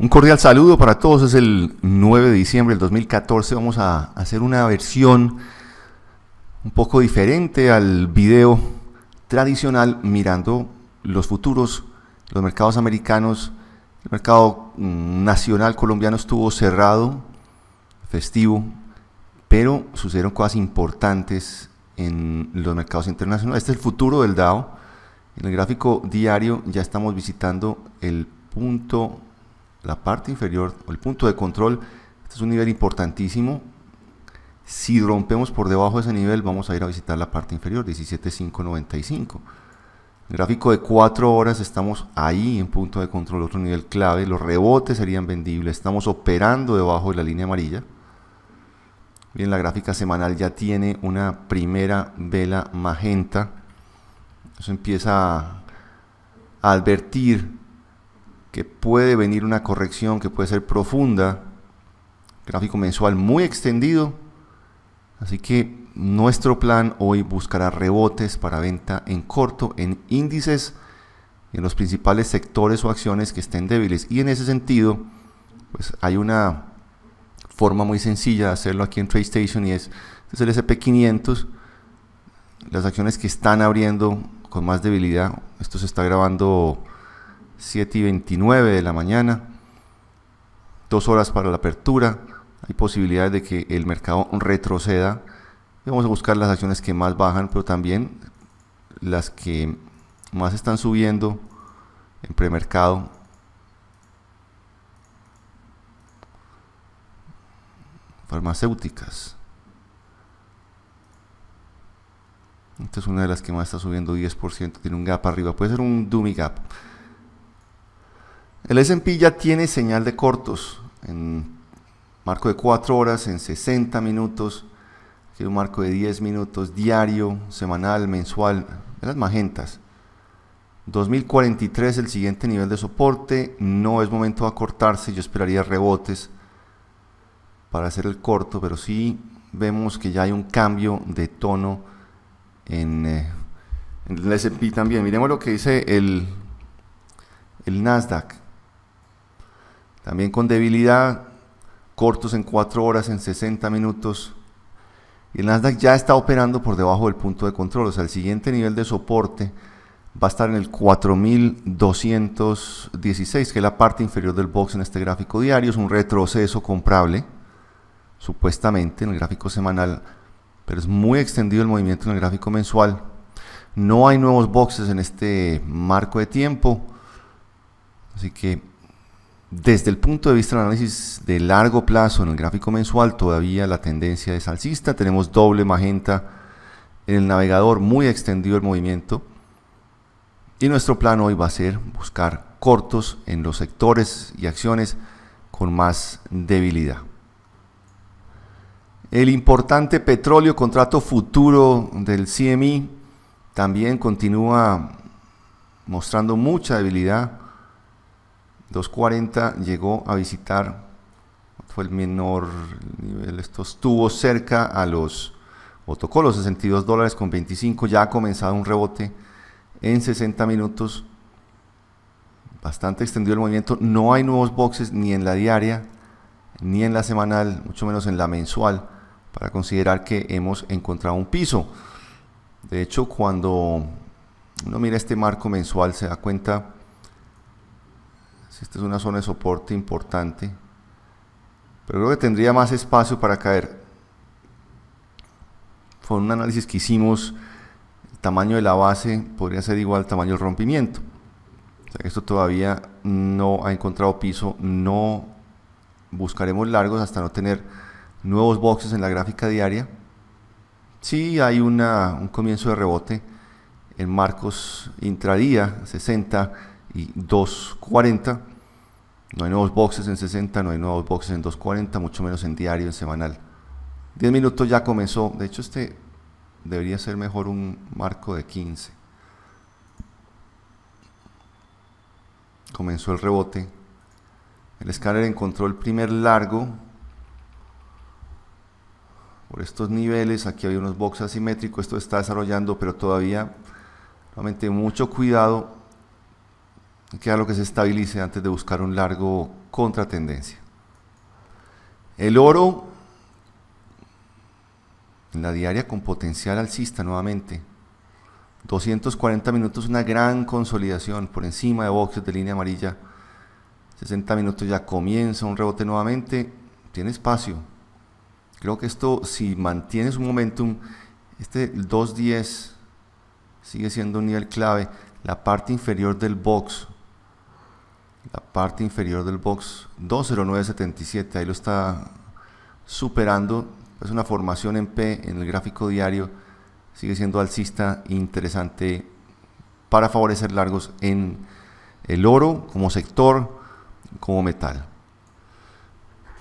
Un cordial saludo para todos. Es el 9 de diciembre del 2014. Vamos a hacer una versión un poco diferente al video tradicional mirando los futuros, los mercados americanos. El mercado mm, nacional colombiano estuvo cerrado, festivo, pero sucedieron cosas importantes en los mercados internacionales. Este es el futuro del DAO. En el gráfico diario ya estamos visitando el punto la parte inferior, el punto de control, este es un nivel importantísimo. Si rompemos por debajo de ese nivel, vamos a ir a visitar la parte inferior, 17,595. El gráfico de 4 horas estamos ahí en punto de control, otro nivel clave. Los rebotes serían vendibles. Estamos operando debajo de la línea amarilla. Bien, la gráfica semanal ya tiene una primera vela magenta. Eso empieza a advertir que puede venir una corrección que puede ser profunda, gráfico mensual muy extendido, así que nuestro plan hoy buscará rebotes para venta en corto en índices en los principales sectores o acciones que estén débiles y en ese sentido pues hay una forma muy sencilla de hacerlo aquí en TradeStation y es, este es el SP500 las acciones que están abriendo con más debilidad esto se está grabando 7 y 29 de la mañana, dos horas para la apertura, hay posibilidades de que el mercado retroceda. Vamos a buscar las acciones que más bajan, pero también las que más están subiendo en premercado. Farmacéuticas. Esta es una de las que más está subiendo 10%, tiene un gap arriba, puede ser un dummy gap. El S&P ya tiene señal de cortos en marco de 4 horas, en 60 minutos, en un marco de 10 minutos diario, semanal, mensual, en las magentas. 2043 el siguiente nivel de soporte, no es momento de acortarse, yo esperaría rebotes para hacer el corto, pero sí vemos que ya hay un cambio de tono en, eh, en el S&P también. Miremos lo que dice el, el Nasdaq. También con debilidad, cortos en 4 horas, en 60 minutos. Y el Nasdaq ya está operando por debajo del punto de control, o sea, el siguiente nivel de soporte va a estar en el 4216, que es la parte inferior del box en este gráfico diario, es un retroceso comprable, supuestamente en el gráfico semanal, pero es muy extendido el movimiento en el gráfico mensual. No hay nuevos boxes en este marco de tiempo, así que desde el punto de vista del análisis de largo plazo en el gráfico mensual, todavía la tendencia es alcista. Tenemos doble magenta en el navegador, muy extendido el movimiento. Y nuestro plan hoy va a ser buscar cortos en los sectores y acciones con más debilidad. El importante petróleo contrato futuro del CME también continúa mostrando mucha debilidad 240 llegó a visitar, fue el menor nivel, esto estuvo cerca a los, protocolos 62 dólares con 25, ya ha comenzado un rebote en 60 minutos, bastante extendido el movimiento, no hay nuevos boxes ni en la diaria, ni en la semanal, mucho menos en la mensual, para considerar que hemos encontrado un piso. De hecho, cuando uno mira este marco mensual se da cuenta esta es una zona de soporte importante. Pero creo que tendría más espacio para caer. Fue un análisis que hicimos. El tamaño de la base podría ser igual al tamaño del rompimiento. esto todavía no ha encontrado piso. No buscaremos largos hasta no tener nuevos boxes en la gráfica diaria. Sí hay una, un comienzo de rebote en marcos intradía, 60, y 240. No hay nuevos boxes en 60, no hay nuevos boxes en 240, mucho menos en diario, en semanal. 10 minutos ya comenzó. De hecho, este debería ser mejor un marco de 15. Comenzó el rebote. El escáner encontró el primer largo. Por estos niveles, aquí hay unos boxes asimétricos. Esto está desarrollando, pero todavía, realmente mucho cuidado que lo que se estabilice antes de buscar un largo contratendencia. El oro en la diaria con potencial alcista nuevamente. 240 minutos, una gran consolidación por encima de boxes de línea amarilla. 60 minutos ya comienza un rebote nuevamente. Tiene espacio. Creo que esto, si mantienes un momentum, este 210 sigue siendo un nivel clave. La parte inferior del box la parte inferior del box 20977, ahí lo está superando, es una formación en P en el gráfico diario, sigue siendo alcista interesante para favorecer largos en el oro como sector, como metal.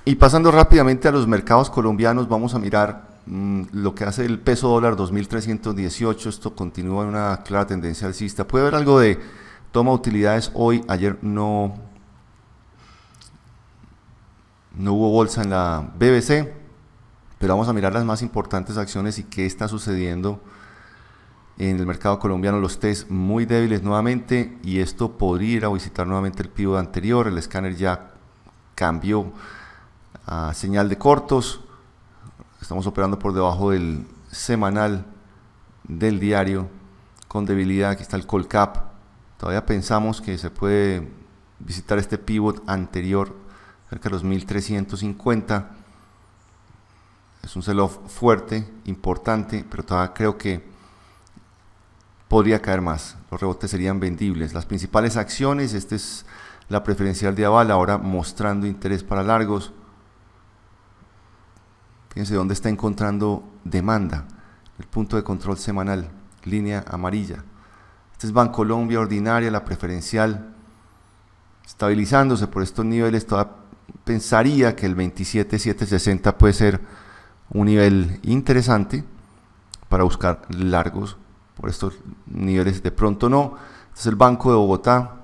Y pasando rápidamente a los mercados colombianos, vamos a mirar mm, lo que hace el peso dólar 2318, esto continúa en una clara tendencia alcista, puede haber algo de Toma utilidades hoy, ayer no, no hubo bolsa en la BBC, pero vamos a mirar las más importantes acciones y qué está sucediendo en el mercado colombiano. Los test muy débiles nuevamente y esto podría ir a visitar nuevamente el pivo anterior. El escáner ya cambió a señal de cortos. Estamos operando por debajo del semanal del diario con debilidad. Aquí está el Colcap Todavía pensamos que se puede visitar este pivot anterior, cerca de los 1350. Es un sell-off fuerte, importante, pero todavía creo que podría caer más. Los rebotes serían vendibles. Las principales acciones, esta es la preferencial de aval, ahora mostrando interés para largos. Fíjense dónde está encontrando demanda. El punto de control semanal, línea amarilla. Este es Colombia ordinaria, la preferencial, estabilizándose por estos niveles. pensaría que el 27760 puede ser un nivel interesante para buscar largos por estos niveles. De pronto no. Este es el Banco de Bogotá,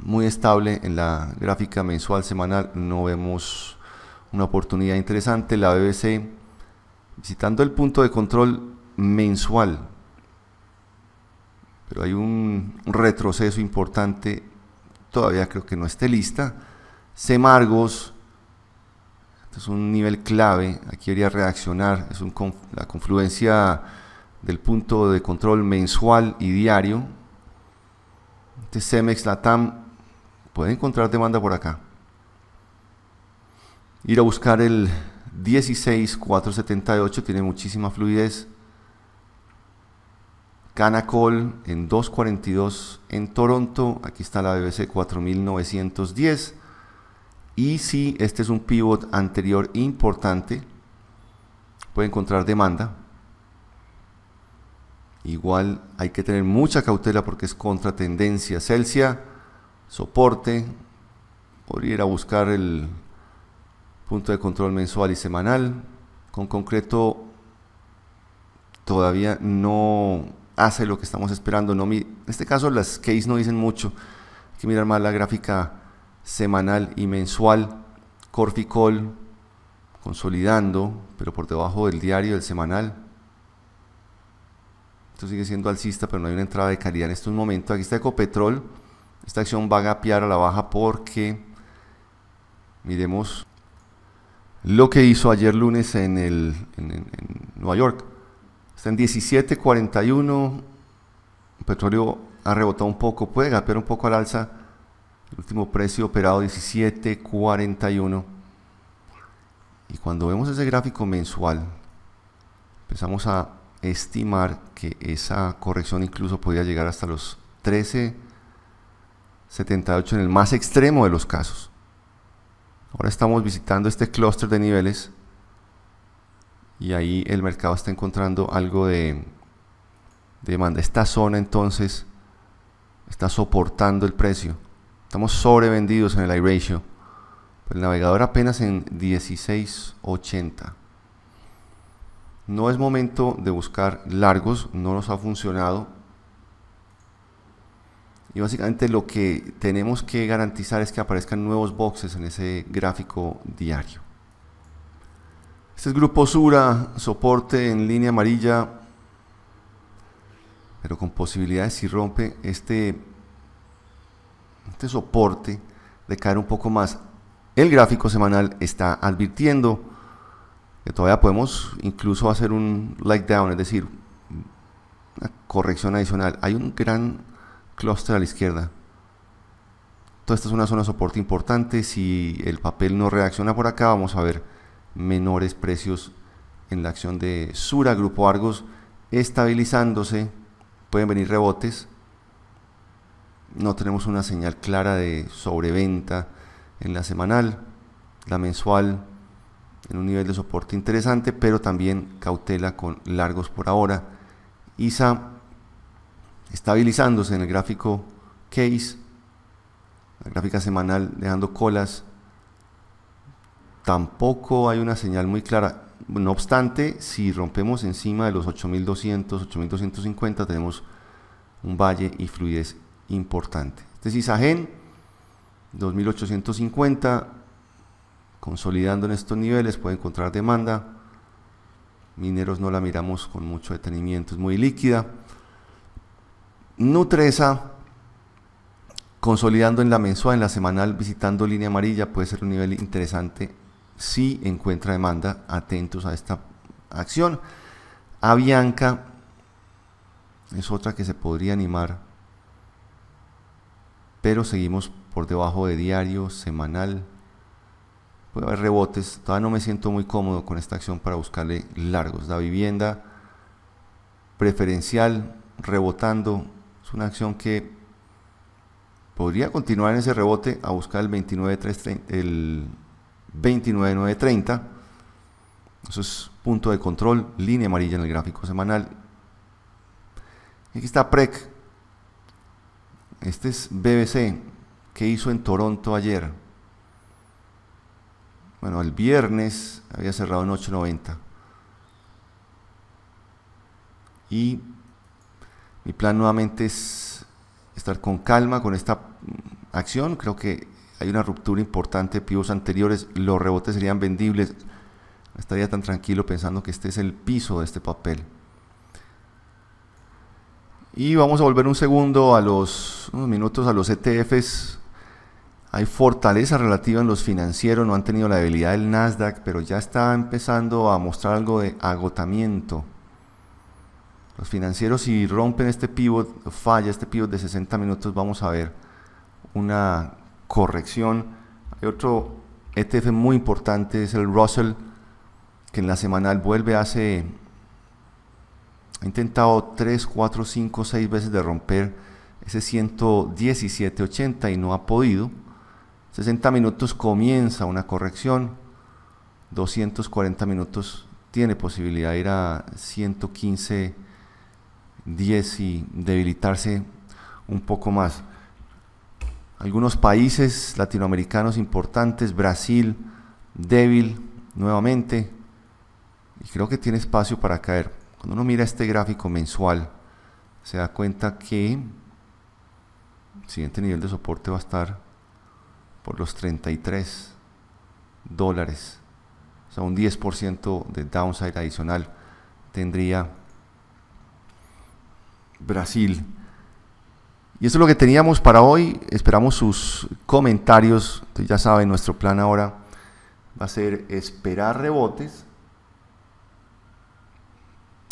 muy estable en la gráfica mensual, semanal. No vemos una oportunidad interesante. La BBC visitando el punto de control mensual pero hay un retroceso importante, todavía creo que no esté lista. Semargos, es un nivel clave, aquí debería reaccionar, es un, la confluencia del punto de control mensual y diario. Este la LATAM, puede encontrar demanda por acá. Ir a buscar el 16478 tiene muchísima fluidez. Canacol en 242 en Toronto. Aquí está la BBC 4910. Y si este es un pivot anterior importante, puede encontrar demanda. Igual hay que tener mucha cautela porque es contra tendencia. Celsius soporte. Podría ir a buscar el punto de control mensual y semanal. Con concreto, todavía no hace lo que estamos esperando. No, en este caso las case no dicen mucho. Hay que mirar más la gráfica semanal y mensual. Corficol consolidando, pero por debajo del diario, del semanal. Esto sigue siendo alcista, pero no hay una entrada de calidad en este momento Aquí está Ecopetrol. Esta acción va a gapear a la baja porque miremos lo que hizo ayer lunes en, en Nueva York. Está en 17.41. Petróleo ha rebotado un poco, puede gapear un poco al alza. El último precio operado 17.41. Y cuando vemos ese gráfico mensual, empezamos a estimar que esa corrección incluso podía llegar hasta los 13.78 en el más extremo de los casos. Ahora estamos visitando este clúster de niveles y ahí el mercado está encontrando algo de, demanda. Esta zona entonces está soportando el precio. Estamos sobrevendidos en el iRatio. El navegador apenas en 16.80. No es momento de buscar largos, no nos ha funcionado. Y básicamente lo que tenemos que garantizar es que aparezcan nuevos boxes en ese gráfico diario. Este es Grupo Sura, soporte en línea amarilla, pero con posibilidades si rompe este, este soporte de caer un poco más. El gráfico semanal está advirtiendo que todavía podemos incluso hacer un like down, es decir, una corrección adicional. Hay un gran clúster a la izquierda. Toda esta es una zona de soporte importante. Si el papel no reacciona por acá, vamos a ver menores precios en la acción de Sura Grupo Argos estabilizándose. Pueden venir rebotes. No tenemos una señal clara de sobreventa en la semanal, la mensual en un nivel de soporte interesante, pero también cautela con largos por ahora. ISA estabilizándose en el gráfico case, la gráfica semanal dejando colas tampoco hay una señal muy clara. No obstante, si rompemos encima de los 8200, 8250, tenemos un valle y fluidez importante. Este es Isagen, 2850, consolidando en estos niveles, puede encontrar demanda. Mineros no la miramos con mucho detenimiento, es muy líquida. Nutresa, consolidando en la mensual, en la semanal, visitando línea amarilla, puede ser un nivel interesante si encuentra demanda, atentos a esta acción. Bianca es otra que se podría animar, pero seguimos por debajo de diario, semanal. Puede haber rebotes. Todavía no me siento muy cómodo con esta acción para buscarle largos. La vivienda preferencial rebotando es una acción que podría continuar en ese rebote a buscar el 29.330, el 29930. Eso es punto de control, línea amarilla en el gráfico semanal. Aquí está PREC. Este es BBC que hizo en Toronto ayer. Bueno, el viernes había cerrado en 890. Y mi plan nuevamente es estar con calma con esta acción. Creo que hay una ruptura importante de pivos anteriores, los rebotes serían vendibles. No Estaría tan tranquilo pensando que este es el piso de este papel. Y vamos a volver un segundo a los minutos a los ETFs. Hay fortaleza relativa en los financieros, no han tenido la debilidad del Nasdaq, pero ya está empezando a mostrar algo de agotamiento. Los financieros si rompen este pivot, falla este pivot de 60 minutos, vamos a ver una corrección. Hay otro ETF este muy importante, es el Russell, que en la semanal vuelve, hace, ha intentado 3, 4, 5, 6 veces de romper ese 117.80 y no ha podido. 60 minutos comienza una corrección, 240 minutos tiene posibilidad de ir a 115, 10 y debilitarse un poco más algunos países latinoamericanos importantes, Brasil débil nuevamente, y creo que tiene espacio para caer. Cuando uno mira este gráfico mensual, se da cuenta que el siguiente nivel de soporte va a estar por los 33 dólares. O sea, un 10% de downside adicional tendría Brasil y eso es lo que teníamos para hoy. Esperamos sus comentarios. Ustedes ya saben, nuestro plan ahora va a ser esperar rebotes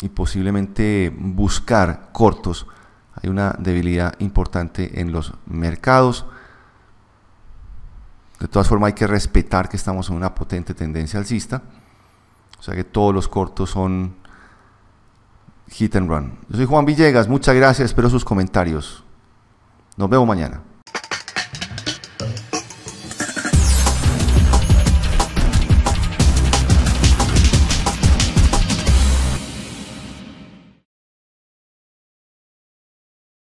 y posiblemente buscar cortos. Hay una debilidad importante en los mercados. De todas formas hay que respetar que estamos en una potente tendencia alcista. O sea que todos los cortos son hit and run. Yo soy Juan Villegas, muchas gracias, espero sus comentarios. Nos vemos mañana.